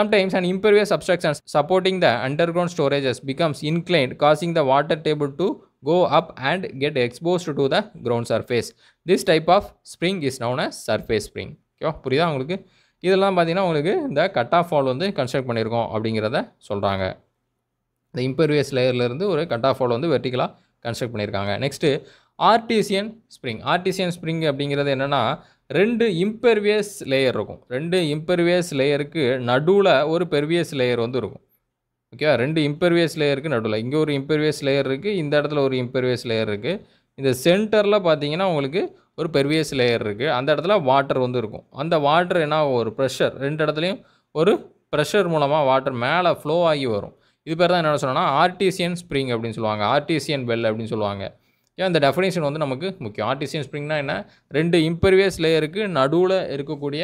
[SPEAKER 1] and impervious obstructions supporting the under underground storages becomes inclined causing the water table to go up and get expose to the ground surface this type of spring is known a surface spring ஓகேவா புரியுதா உங்களுக்கு இதெல்லாம் பார்த்தீங்கன்னா உங்களுக்கு இந்த கட் ஆஃப் ஃபால் வந்து கன்ஸ்ட்ரக்ட் பண்ணியிருக்கோம் அப்படிங்கிறத சொல்கிறாங்க இந்த இம்பர்வியஸ் லேயர்லேருந்து ஒரு கட் ஆஃப் ஆல் வந்து வெர்டிக்கலாக கன்ஸ்ட்ரக்ட் பண்ணியிருக்காங்க next artesian spring artesian spring அப்படிங்கிறது என்னென்னா ரெண்டு இம்பெர்வியஸ் லேயர் இருக்கும் ரெண்டு இம்பெர்வியஸ் லேயருக்கு நடுவில் ஒரு பெர்வியஸ் லேயர் வந்து இருக்கும் ஓகேவா ரெண்டு இம்பெர்வியஸ் லேயருக்கு நடுவில் இங்கே ஒரு இம்பெர்வியஸ் லேயர் இருக்குது இந்த இடத்துல ஒரு இம்பெர்வியஸ் லேயர் இருக்குது இந்த சென்டரில் பார்த்தீங்கன்னா உங்களுக்கு ஒரு பெர்வியஸ் லேயர் இருக்குது அந்த இடத்துல வாட்டர் வந்து இருக்கும் அந்த வாட்டர் என்ன ஒரு ப்ரெஷர் ரெண்டு இடத்துலையும் ஒரு ப்ரெஷர் மூலமாக வாட்டர் மேலே ஃப்ளோ ஆகி வரும் இது பேர் தான் என்ன சொன்னால் ஆர்டிசியன் ஸ்ப்ரிங் அப்படின்னு சொல்லுவாங்க ஆர்டிசியன் பெல் அப்படின்னு சொல்லுவாங்க ஏன் அந்த டெஃபினேஷன் வந்து நமக்கு முக்கியம் ஆர்டிசியன் ஸ்ப்ரிங்னா என்ன ரெண்டு இம்பெர்வியஸ் லேயருக்கு நடுவில் இருக்கக்கூடிய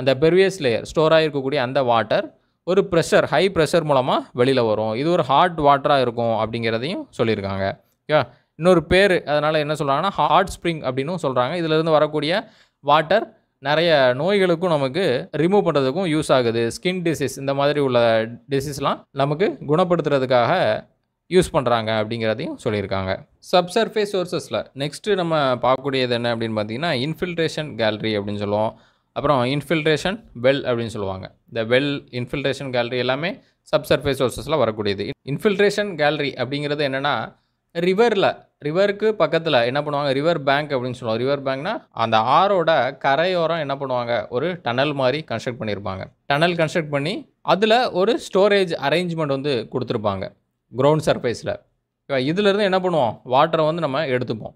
[SPEAKER 1] அந்த பெர்வியஸ் லேயர் ஸ்டோர் ஆகிருக்கக்கூடிய அந்த வாட்டர் ஒரு ப்ரெஷர் ஹை ப்ரெஷர் மூலமாக வெளியில் வரும் இது ஒரு ஹாட் வாட்டராக இருக்கும் அப்படிங்கிறதையும் சொல்லியிருக்காங்க ஓகே இன்னொரு பேர் அதனால் என்ன சொல்கிறாங்கன்னா ஹாட் ஸ்ப்ரிங் அப்படின்னும் சொல்கிறாங்க இதிலிருந்து வரக்கூடிய வாட்டர் நிறைய நோய்களுக்கும் நமக்கு ரிமூவ் பண்ணுறதுக்கும் யூஸ் ஆகுது ஸ்கின் டிசீஸ் இந்த மாதிரி உள்ள டிசீஸ்லாம் நமக்கு குணப்படுத்துறதுக்காக யூஸ் பண்ணுறாங்க அப்படிங்கிறதையும் சொல்லியிருக்காங்க சப்சர்ஃபேஸ் சோர்சஸில் நெக்ஸ்ட்டு நம்ம பார்க்கக்கூடியது என்ன அப்படின்னு பார்த்தீங்கன்னா இன்ஃபில்ட்ரேஷன் கேலரி அப்படின்னு சொல்லுவோம் அப்புறம் இன்ஃபில்ட்ரேஷன் வெல் அப்படின்னு சொல்லுவாங்க இந்த வெல் இன்ஃபில்ட்ரேஷன் கேலரி எல்லாமே சப்சர்ஃபேஸ் சோர்சஸில் வரக்கூடியது இன்ஃபில்ட்ரேஷன் கேலரி அப்படிங்கிறது என்னென்னா ரிவரில் ரிவருக்கு பக்கத்தில் என்ன பண்ணுவாங்க ரிவர் பேங்க் அப்படின்னு சொல்லுவோம் ரிவர் பேங்க்னா அந்த ஆரோட கரையோரம் என்ன பண்ணுவாங்க ஒரு டனல் மாதிரி கன்ஸ்ட்ரக்ட் பண்ணியிருப்பாங்க டனல் கன்ஸ்ட்ரக்ட் பண்ணி அதில் ஒரு ஸ்டோரேஜ் அரேஞ்ச்மெண்ட் வந்து கொடுத்துருப்பாங்க க்ரௌண்ட் சர்ஃபேஸில் இதுலேருந்து என்ன பண்ணுவோம் வாட்டரை வந்து நம்ம எடுத்துப்போம்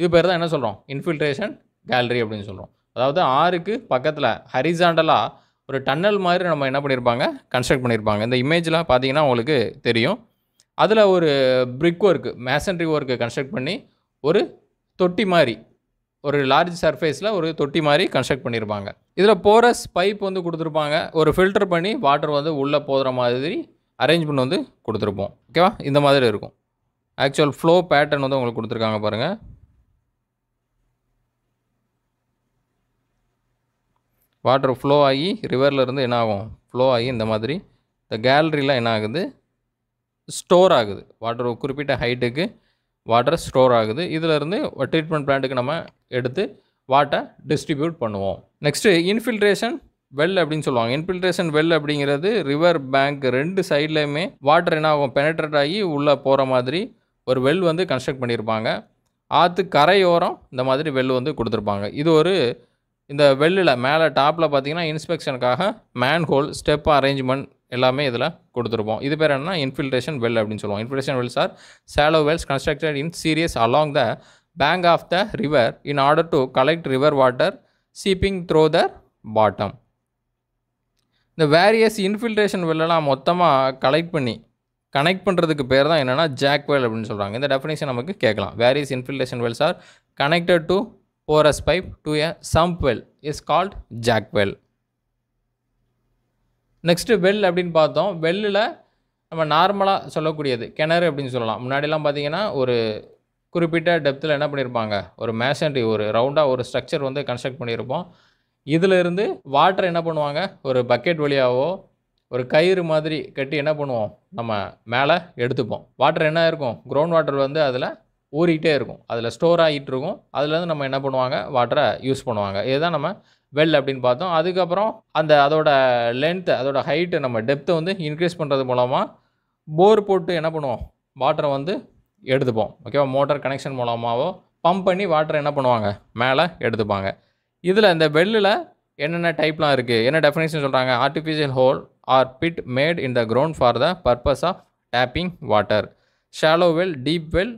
[SPEAKER 1] இது பேர் தான் என்ன சொல்கிறோம் இன்ஃபில்ட்ரேஷன் கேலரி அப்படின்னு சொல்கிறோம் அதாவது ஆறுக்கு பக்கத்தில் ஹரிசாண்டலாக ஒரு டன்னல் மாதிரி நம்ம என்ன பண்ணியிருப்பாங்க கன்ஸ்ட்ரக்ட் பண்ணியிருப்பாங்க இந்த இமேஜில் பார்த்தீங்கன்னா உங்களுக்கு தெரியும் அதில் ஒரு brick work masonry work construct பண்ணி ஒரு தொட்டி மாதிரி ஒரு லார்ஜ் சர்ஃபேஸில் ஒரு தொட்டி மாதிரி கன்ஸ்ட்ரக்ட் பண்ணியிருப்பாங்க இதில் போரஸ் பைப் வந்து கொடுத்துருப்பாங்க ஒரு ஃபில்டர் பண்ணி வாட்டர் வந்து உள்ளே போகிற மாதிரி அரேஞ்ச்மெண்ட் வந்து கொடுத்துருப்போம் ஓகேவா இந்த மாதிரி இருக்கும் ஆக்சுவல் ஃப்ளோ பேட்டர்ன் வந்து உங்களுக்கு கொடுத்துருக்காங்க பாருங்கள் வாட்டர் ஃப்ளோ ஆகி ரிவர்லேருந்து என்ன ஆகும் ஃப்ளோ ஆகி இந்த மாதிரி இந்த கேலரிலாம் என்ன ஆகுது ஸ்டோர் ஆகுது வாட்டர் ஒரு குறிப்பிட்ட ஹைட்டுக்கு வாட்டர் ஸ்டோர் ஆகுது இதிலேருந்து ட்ரீட்மெண்ட் பிளான்ட்டுக்கு நம்ம எடுத்து வாட்டை டிஸ்ட்ரிபியூட் பண்ணுவோம் நெக்ஸ்ட்டு இன்ஃபில்ட்ரேஷன் வெல் அப்படின்னு சொல்லுவாங்க இன்ஃபில்ட்ரேஷன் வெல் அப்படிங்கிறது ரிவர் பேங்க் ரெண்டு சைட்லேயுமே வாட்டர் என்ன ஆகும் பெனட்ரேட் ஆகி உள்ளே போகிற மாதிரி ஒரு வெல் வந்து கன்ஸ்ட்ரக்ட் பண்ணியிருப்பாங்க ஆற்று கரையோரம் இந்த மாதிரி வெல் வந்து கொடுத்துருப்பாங்க இது ஒரு இந்த வெளியில் மேலே டாப்பில் பார்த்தீங்கன்னா இன்ஸ்பெக்ஷனுக்காக மேன்ஹோல் ஸ்டெப் அரேஞ்ச்மெண்ட் எல்லாமே இதில் கொடுத்துருப்போம் இது பேர் என்ன இன்ஃபில்ட்ரேஷன் வெல் அப்படின்னு சொல்லுவோம் infiltration wells are shallow wells constructed in series along the bank of the river in order to collect river water seeping through the bottom இந்த வேரியஸ் இன்ஃபில்ட்ரேஷன் வெல்லெல்லாம் மொத்தமாக கலெக்ட் பண்ணி கனெக்ட் பண்ணுறதுக்கு பேர் தான் என்னென்னா வெல் அப்படின்னு சொல்கிறாங்க இந்த டெஃபினேஷன் நமக்கு கேட்கலாம் various infiltration wells are connected to porous pipe to a sump well is called jack well. Next well அப்படின்னு பார்த்தோம் வெல்லில் நம்ம நார்மலாக சொல்லக்கூடியது கிணறு அப்படின்னு சொல்லலாம் முன்னாடிலாம் பார்த்தீங்கன்னா ஒரு குறிப்பிட்ட டெப்த்தில் என்ன பண்ணியிருப்பாங்க ஒரு மேசன்ரி ஒரு ரவுண்டாக ஒரு ஸ்ட்ரக்சர் வந்து கன்ஸ்ட்ரக்ட் பண்ணியிருப்போம் இதிலிருந்து வாட்டர் என்ன பண்ணுவாங்க ஒரு பக்கெட் வழியாகவோ ஒரு கயிறு மாதிரி கட்டி என்ன பண்ணுவோம் நம்ம மேலே எடுத்துப்போம் வாட்டர் என்ன இருக்கும் க்ரௌண்ட் வாட்டர் வந்து அதில் ஊறிக்கிட்டே இருக்கும் அதில் ஸ்டோர் ஆகிட்டு இருக்கும் அதுலேருந்து நம்ம என்ன பண்ணுவாங்க வாட்டரை யூஸ் பண்ணுவாங்க இதுதான் நம்ம வெல் அப்படின்னு பார்த்தோம் அதுக்கப்புறம் அந்த அதோட லென்த்து அதோட ஹைட்டு நம்ம டெப்த்தை வந்து இன்க்ரீஸ் பண்ணுறது மூலமாக போர் போட்டு என்ன பண்ணுவோம் வாட்டரை வந்து எடுத்துப்போம் ஓகேவா மோட்டர் கனெக்ஷன் மூலமாகவோ பம்ப் பண்ணி வாட்டரை என்ன பண்ணுவாங்க மேலே எடுத்துப்பாங்க இதில் இந்த வெல்லில் என்னென்ன டைப்லாம் இருக்குது என்ன டெஃபினேஷன் சொல்கிறாங்க artificial hole or pit made in the ground for the purpose of tapping water shallow well deep well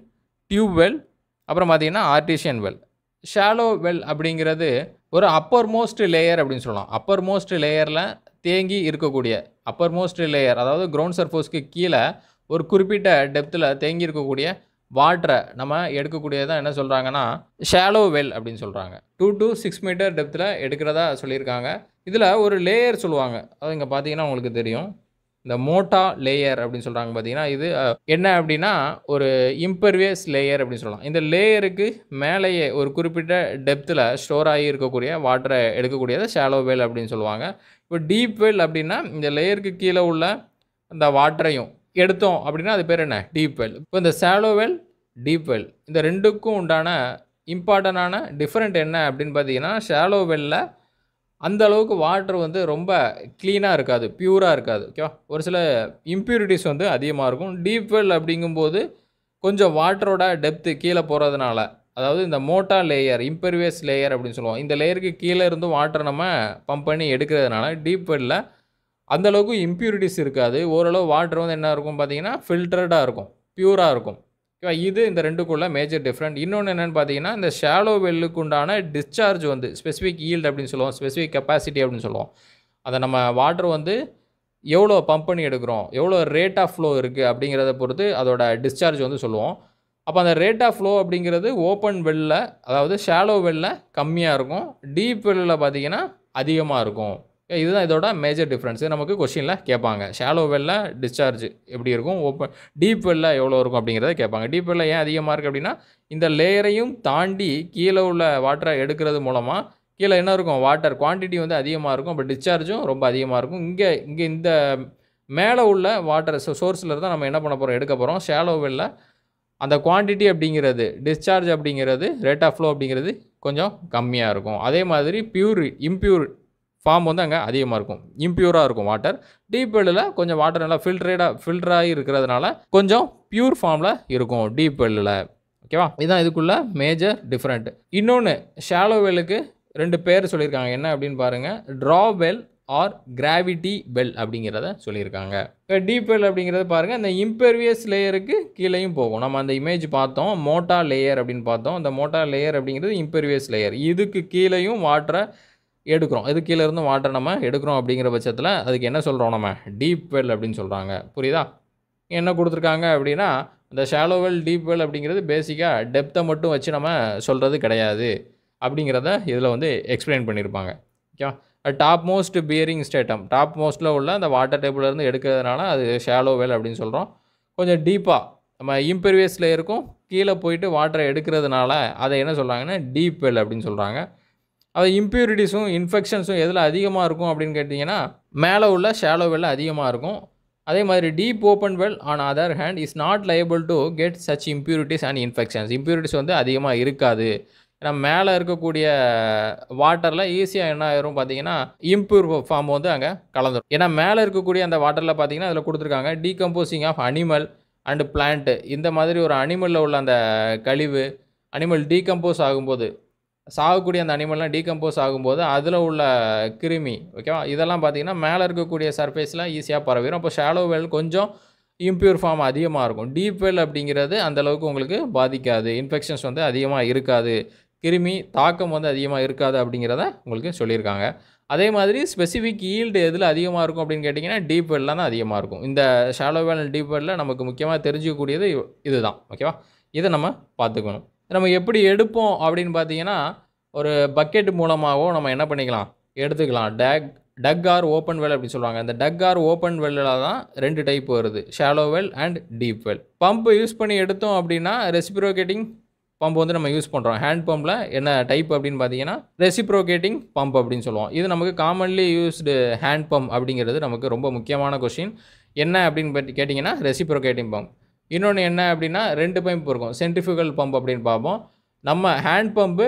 [SPEAKER 1] tube well அப்புறம் பார்த்திங்கன்னா ஆர்டிஷியன் வெல் ஷாலோ வெல் அப்படிங்கிறது ஒரு அப்பர் மோஸ்ட் லேயர் அப்படின்னு சொல்லலாம் அப்பர் மோஸ்ட் லேயரில் தேங்கி இருக்கக்கூடிய அப்பர் மோஸ்ட் லேயர் அதாவது கிரவுண்ட் சர்ஃபோஸ்க்கு கீழே ஒரு குறிப்பிட்ட டெப்த்தில் தேங்கி இருக்கக்கூடிய வாட்டரை நம்ம எடுக்கக்கூடியதான் என்ன சொல்கிறாங்கன்னா ஷாலோ வெல் அப்படின்னு சொல்கிறாங்க டூ டு சிக்ஸ் மீட்டர் டெப்த்தில் எடுக்கிறதா சொல்லியிருக்காங்க இதில் ஒரு லேயர் சொல்லுவாங்க அது இங்கே பார்த்தீங்கன்னா உங்களுக்கு தெரியும் இந்த மோட்டா லேயர் அப்படின்னு சொல்கிறாங்க பார்த்தீங்கன்னா இது என்ன அப்படின்னா ஒரு இம்பர்வியஸ் லேயர் அப்படின்னு சொல்லலாம் இந்த லேயருக்கு மேலேயே ஒரு குறிப்பிட்ட டெப்த்தில் ஸ்டோர் ஆகி இருக்கக்கூடிய வாட்டரை எடுக்கக்கூடியது ஷேலோ வேல் அப்படின்னு சொல்லுவாங்க இப்போ டீப் வெல் அப்படின்னா இந்த லேயருக்கு கீழே உள்ள அந்த வாட்டரையும் எடுத்தோம் அப்படின்னா அது பேர் என்ன டீப் வெல் இப்போ இந்த ஷேலோ வெல் டீப் வெல் இந்த ரெண்டுக்கும் உண்டான இம்பார்ட்டண்டான டிஃப்ரெண்ட் என்ன அப்படின்னு பார்த்தீங்கன்னா ஷேலோ வெல்லில் அந்த அளவுக்கு வாட்ரு வந்து ரொம்ப க்ளீனாக இருக்காது ப்யூராக இருக்காது ஓகேவா ஒரு சில இம்ப்யூரிட்டிஸ் வந்து அதிகமாக இருக்கும் டீப் வெல் அப்படிங்கும்போது கொஞ்சம் வாட்டரோட டெப்த்து கீழே போகிறதுனால அதாவது இந்த மோட்டா லேயர் இம்பர்வியஸ் லேயர் அப்படின்னு சொல்லுவோம் இந்த லேயருக்கு கீழே இருந்தும் வாட்டர் நம்ம பம்ப் பண்ணி எடுக்கிறதுனால டீப் வெல்லில் அந்தளவுக்கு இம்ப்யூரிட்டிஸ் இருக்காது ஓரளவு வாட்டர் வந்து என்ன இருக்கும் பார்த்தீங்கன்னா ஃபில்டர்டாக இருக்கும் ப்யூராக இருக்கும் ஓகேவா இது இந்த ரெண்டுக்குள்ள மேஜர் டிஃப்ரெண்ட் இன்னொன்று என்னென்னு பார்த்தீங்கன்னா இந்த ஷாலோ வெல்லுக்கு உண்டான டிஸ்சார்ஜ் வந்து ஸ்பெசிஃபிக் ஈல்டு அப்படின்னு சொல்லுவோம் ஸ்பெசிஃபிக் கெப்பாசிட்டி அப்படின்னு சொல்லுவோம் அதை நம்ம வாட்டர் வந்து எவ்வளோ பம்ப் பண்ணி எடுக்கிறோம் எவ்வளோ ரேட் ஆஃப் ஃப்ளோ இருக்குது அப்படிங்கிறத பொறுத்து அதோட டிஸ்சார்ஜ் வந்து சொல்லுவோம் அப்போ அந்த ரேட் ஆஃப் ஃப்ளோ அப்படிங்கிறது ஓப்பன் வெல்லில் அதாவது ஷாலோ வெல்லில் கம்மியாக இருக்கும் டீப் வெல்லில் பார்த்திங்கன்னா அதிகமாக இருக்கும் இதுதான் இதோட மேஜர் டிஃப்ரென்ஸு நமக்கு கொஷினில் கேட்பாங்க ஷாலோ வெல்ல டிஸ்சார்ஜ் எப்படி இருக்கும் ஓப்பன் டீப் வெல்ல எவ்வளோ இருக்கும் அப்படிங்கிறத கேட்பாங்க டீப் வெல்ல ஏன் அதிகமாக இருக்குது அப்படின்னா இந்த லேயரையும் தாண்டி கீழே உள்ள வாட்டரை எடுக்கிறது மூலமாக கீழே என்ன இருக்கும் வாட்டர் குவான்டிட்டி வந்து அதிகமாக இருக்கும் அப்போ டிஸ்சார்ஜும் ரொம்ப அதிகமாக இருக்கும் இங்கே இங்கே இந்த மேலே உள்ள வாட்டர் சோர்ஸில் தான் நம்ம என்ன பண்ண போகிறோம் எடுக்க போகிறோம் ஷேலோ வெல்ல அந்த குவான்டிட்டி அப்படிங்கிறது டிஸ்சார்ஜ் அப்படிங்கிறது ரேட் ஆஃப் ஃப்ளோ அப்படிங்கிறது கொஞ்சம் கம்மியாக இருக்கும் அதே மாதிரி பியூர் இம்ப்யூர் ஃபார்ம் வந்து அங்கே அதிகமாக இருக்கும் இம்ப்யூராக இருக்கும் வாட்டர் டீப் வெல்லில் கொஞ்சம் வாட்டர் நல்லா ஃபில்ட்ரேடாக ஃபில்டராகி இருக்கிறதுனால கொஞ்சம் பியூர் ஃபார்மில் இருக்கும் டீப் வெல்லில் ஓகேவா இதுதான் இதுக்குள்ள மேஜர் டிஃப்ரெண்ட் இன்னொன்று ஷாலோ வெல்லுக்கு ரெண்டு பேர் சொல்லியிருக்காங்க என்ன அப்படின்னு பாருங்கள் draw well or gravity well அப்படிங்கிறத சொல்லியிருக்காங்க இப்போ டீப் வெல் அப்படிங்கிறத பாருங்கள் இந்த இம்பெர்வியஸ் லேயருக்கு கீழேயும் போகும் நம்ம அந்த இமேஜ் பார்த்தோம் மோட்டா லேயர் அப்படின்னு பார்த்தோம் அந்த மோட்டா லேயர் அப்படிங்கிறது இம்பெர்வியஸ் லேயர் இதுக்கு கீழேயும் வாட்டரை எடுக்கிறோம் இது கீழேருந்து வாட்டர் நம்ம எடுக்கிறோம் அப்படிங்கிற பட்சத்தில் அதுக்கு என்ன சொல்கிறோம் நம்ம டீப் வெல் அப்படின்னு சொல்கிறாங்க புரியுதா என்ன கொடுத்துருக்காங்க அப்படின்னா இந்த ஷாலோ வெல் டீப் வெல் அப்படிங்கிறது பேசிக்காக டெப்த்தை மட்டும் வச்சு நம்ம சொல்கிறது கிடையாது அப்படிங்கிறத இதில் வந்து எக்ஸ்பிளைன் பண்ணியிருப்பாங்க ஓகேவா top most bearing stratum top மோஸ்ட்டில் உள்ள அந்த வாட்டர் டேபிள்லேருந்து எடுக்கிறதுனால அது ஷாலோ வெல் அப்படின்னு சொல்கிறோம் கொஞ்சம் டீப்பாக நம்ம இம்பெரியஸில் இருக்கும் கீழே போயிட்டு வாட்டரை எடுக்கிறதுனால அதை என்ன சொல்கிறாங்கன்னா டீப் வெல் அப்படின்னு சொல்கிறாங்க அது இம்ப்யூரிட்டிஸும் இன்ஃபெக்ஷன்ஸும் எதில் அதிகமாக இருக்கும் அப்படின்னு கேட்டிங்கன்னா மேலே உள்ள ஷேலோ வெல் அதிகமாக இருக்கும் அதே மாதிரி deep open well on other hand is not liable to get such impurities and infections impurities வந்து அதிகமாக இருக்காது ஏன்னா மேலே இருக்கக்கூடிய வாட்டரில் ஈஸியாக என்ன ஆயிரும் பார்த்தீங்கன்னா இம்ப்யூர் ஃபார்ம் வந்து அங்கே கலந்துடும் ஏன்னா மேலே இருக்கக்கூடிய அந்த வாட்டரில் பார்த்தீங்கன்னா அதில் கொடுத்துருக்காங்க decomposing of animal and plant இந்த மாதிரி ஒரு அனிமலில் உள்ள அந்த கழிவு அனிமல் டீகம்போஸ் ஆகும்போது சாகக்கூடிய அந்த அனிமல்லாம் டீகம்போஸ் ஆகும்போது அதில் உள்ள கிருமி ஓகேவா இதெல்லாம் பார்த்திங்கன்னா மேலே இருக்கக்கூடிய சர்ஃபேஸ்லாம் ஈஸியாக பரவிடும் அப்போ ஷேலோ வெல் கொஞ்சம் இம்ப்யூர் ஃபார்ம் அதிகமாக இருக்கும் டீப் வெல் அப்படிங்கிறது அந்தளவுக்கு உங்களுக்கு பாதிக்காது இன்ஃபெக்ஷன்ஸ் வந்து அதிகமாக இருக்காது கிருமி தாக்கம் வந்து அதிகமாக இருக்காது அப்படிங்கிறத உங்களுக்கு சொல்லியிருக்காங்க அதே மாதிரி ஸ்பெசிஃபிக் ஈல்டு எதில் அதிகமாக இருக்கும் அப்படின்னு கேட்டிங்கன்னா டீப் வெல்லாம் தான் அதிகமாக இருக்கும் இந்த ஷாலோ வெல் டீப் வெல்லில் நமக்கு முக்கியமாக தெரிஞ்சிக்கக்கூடியது இதுதான் ஓகேவா இதை நம்ம பார்த்துக்கணும் நம்ம எப்படி எடுப்போம் அப்படின்னு பார்த்தீங்கன்னா ஒரு பக்கெட் மூலமாகவும் நம்ம என்ன பண்ணிக்கலாம் எடுத்துக்கலாம் dug dug or open well அப்படின்னு சொல்லுவாங்க இந்த டக் ஆர் ஓப்பன் வெல்லில் தான் ரெண்டு டைப் வருது shallow well and deep well pump use பண்ணி எடுத்தோம் அப்படின்னா ரெசிப்ரோகேட்டிங் பம்ப் வந்து நம்ம யூஸ் பண்ணுறோம் ஹேண்ட் பம்பில் என்ன டைப் அப்படின்னு பார்த்தீங்கன்னா ரெசிப்ரோகேட்டிங் பம்ப் அப்படின்னு சொல்லுவோம் இது நமக்கு காமன்லி யூஸ்டு ஹேண்ட் பம்ப் அப்படிங்கிறது நமக்கு ரொம்ப முக்கியமான கொஷின் என்ன அப்படின்னு கேட்டிங்கன்னா ரெசிப்ரோகேட்டிங் பம்ப் இன்னொன்று என்ன அப்படின்னா ரெண்டு பம்ப் இருக்கும் சென்டிஃபிகல் பம்ப் அப்படின்னு பார்ப்போம் நம்ம ஹேண்ட் பம்பு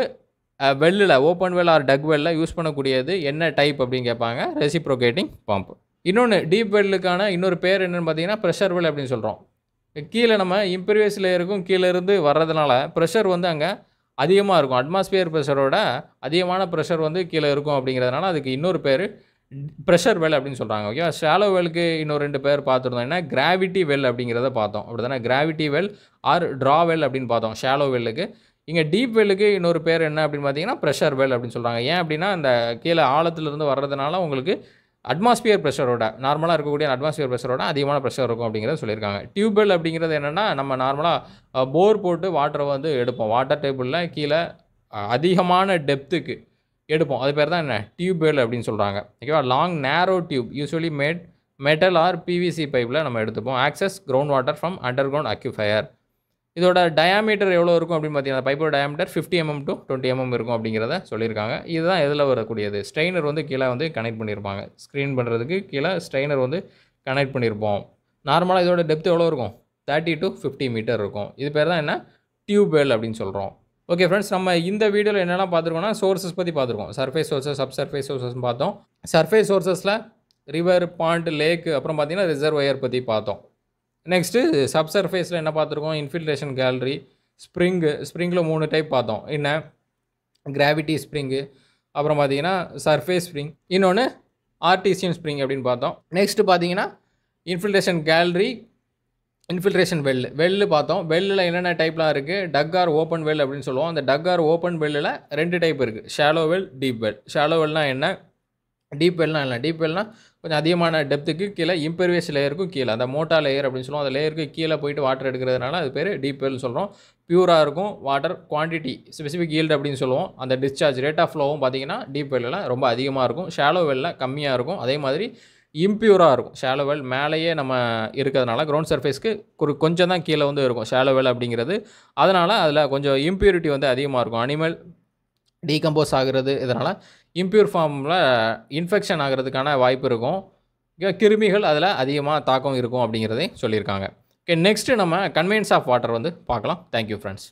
[SPEAKER 1] வெல்லில் ஓப்பன் வெல் ஆர் டக் வெல்லில் யூஸ் பண்ணக்கூடியது என்ன டைப் அப்படின்னு கேட்பாங்க ரெசிப்ரோகேட்டிங் பம்ப் இன்னொன்று டீப் வெல்லுக்கான இன்னொரு பேர் என்னென்னு பார்த்தீங்கன்னா ப்ரெஷர் வெல் அப்படின்னு சொல்கிறோம் கீழே நம்ம இம்பீரியஸ் லேயருக்கும் கீழே இருந்து வர்றதுனால ப்ரெஷர் வந்து அங்கே அதிகமாக இருக்கும் அட்மாஸ்பியர் ப்ரெஷரோட அதிகமான ப்ரெஷர் வந்து கீழே இருக்கும் அப்படிங்கிறதுனால அதுக்கு இன்னொரு பேர் ப்ரெஷர் வெல் அப்படின்னு சொல்கிறாங்க ஓகேவா ஷாலோ வெல்க்கு இன்னும் ரெண்டு பேர் பார்த்துருந்தோம் என்ன கிராவிட்டி வெல் அப்படிங்கிறத பார்த்தோம் அப்படி தானே gravity well or draw well அப்படின்னு பார்த்தோம் ஷாலோ வெல்லுக்கு இங்கே டீப் வெல்லுக்கு இன்னொரு பேர் என்ன அப்படின்னு பார்த்தீங்கன்னா ப்ரெஷர் வெல் அப்படின்னு சொல்கிறாங்க ஏன் அப்படின்னா அந்த கீழே ஆழத்துலேருந்து வர்றதுனால உங்களுக்கு அட்மாஸ்பியர் ப்ரெஷரோட நார்மலாக இருக்கக்கூடிய அட்மாஸ்பியர் ப்ரெஷரோட அதிகமான ப்ரெஷர் இருக்கும் அப்படிங்கிறத சொல்லியிருக்காங்க டியூப்வெல் அப்படிங்கிறது என்னென்னா நம்ம நார்மலாக போர் போட்டு வாட்டரை வந்து எடுப்போம் வாட்டர் டேபிளில் கீழே அதிகமான டெப்த்துக்கு எடுப்போம் அது பேர் தான் என்ன டியூபெல் அப்படின்னு சொல்கிறாங்க ஓகேவா long narrow tube usually made metal or PVC பைப்பில் நம்ம எடுத்துப்போம் access ground water from under ground aquifer இதோட டயாமீட்டர் எவ்வளோ இருக்கும் அப்படின்னு பார்த்தீங்கன்னா பைப்போட diameter fifty mm to twenty mm இருக்கும் அப்படிங்கிறத சொல்லியிருக்காங்க இதுதான் எதில் வரக்கூடியது ஸ்ட்ரெயினர் வந்து கீழே வந்து கனெக்ட் பண்ணியிருப்பாங்க ஸ்க்ரீன் பண்ணுறதுக்கு கீழே ஸ்ட்ரெயினர் வந்து கனெக்ட் பண்ணியிருப்போம் நார்மலாக இதோட டெப்த் எவ்வளோ இருக்கும் தேர்ட்டி டு ஃபிஃப்டி மீட்டர் இருக்கும் இது பேர் தான் என்ன டியூப் வேல் அப்படின்னு சொல்கிறோம் ஓகே ஃப்ரெண்ட்ஸ் நம்ம இந்த வீடியோவில் என்னெல்லாம் பார்த்துருக்கோம்னா சோர்சஸ் பற்றி பார்த்துருக்கோம் surface sources sub surface sources பார்த்தோம் சர்ஃபேஸ் சோர்சஸில் ரிவர் பாண்ட் லேக் அப்புறம் பார்த்தீங்கன்னா ஒயர் பற்றி பார்த்தோம் நெக்ஸ்ட்டு சப் சர்ஃபேஸில் என்ன பார்த்துருக்கோம் இன்ஃபில்ட்ரேஷன் கேலரி ஸ்ப்ரிங்கு ஸ்ப்ரிங்கில் மூணு டைப் பார்த்தோம் என்ன கிராவிட்டி ஸ்ப்ரிங்கு அப்புறம் பார்த்தீங்கன்னா சர்ஃபேஸ் ஸ்ப்ரிங் இன்னொன்று ஆர்டிசியன் ஸ்ப்ரிங் அப்படின்னு பார்த்தோம் நெக்ஸ்ட்டு பார்த்தீங்கன்னா infiltration gallery infiltration well well பார்த்தோம் வெல்லில் என்னென்ன டைப்லாம் இருக்குது டக் ஆர் ஓப்பன் வெல் அப்படின்னு சொல்லுவோம் அந்த டக் ஆர் ஓப்பன் வெல்லில் ரெண்டு டைப் இருக்குது shallow well deep well shallow வெல்னால் என்ன டீப் வெல்னால் இல்லை டீப் வெல்னால் கொஞ்சம் அதிகமான டெப்த்துக்கு கீழே இம்பர்வியஸ் லேயருக்கும் கீழே அந்த மோட்டா லேயர் அப்படின்னு சொல்லுவோம் அந்த லேயருக்கு கீழே போயிட்டு வாட்டர் எடுக்கிறதுனால அது பேர் டீப் வெல்னு சொல்கிறோம் பியூராக இருக்கும் வாட்டர் குவான்டிட்டி ஸ்பெசிஃபிக் ஈல்டு அப்படின்னு சொல்லுவோம் அந்த டிஸ்சார்ஜ் ரேட் ஆஃப் ஃப்ளோவும் பார்த்திங்கன்னா டீப் வெல்லாம் ரொம்ப அதிகமாக இருக்கும் ஷாலோ வெல்லில் கம்மியாக இருக்கும் அதே மாதிரி இம்ப்யூராக இருக்கும் ஷேலோவெல் மேலேயே நம்ம இருக்கிறதுனால க்ரௌண்ட் சர்ஃபேஸ்க்கு ஒரு கொஞ்சம் தான் கீழே வந்து இருக்கும் ஷேலோவெல் அப்படிங்கிறது அதனால் அதில் கொஞ்சம் இம்ப்யூரிட்டி வந்து அதிகமாக இருக்கும் அனிமல் டீகம்போஸ் ஆகிறது இதனால் இம்ப்யூர் ஃபார்மில் இன்ஃபெக்ஷன் ஆகிறதுக்கான வாய்ப்பு இருக்கும் கிருமிகள் அதில் அதிகமாக தாக்கம் இருக்கும் அப்படிங்கிறதையும் சொல்லியிருக்காங்க ஓகே நெக்ஸ்ட்டு நம்ம கன்வீனியன்ஸ் ஆஃப் வாட்டர் வந்து பார்க்கலாம் தேங்க்யூ ஃப்ரெண்ட்ஸ்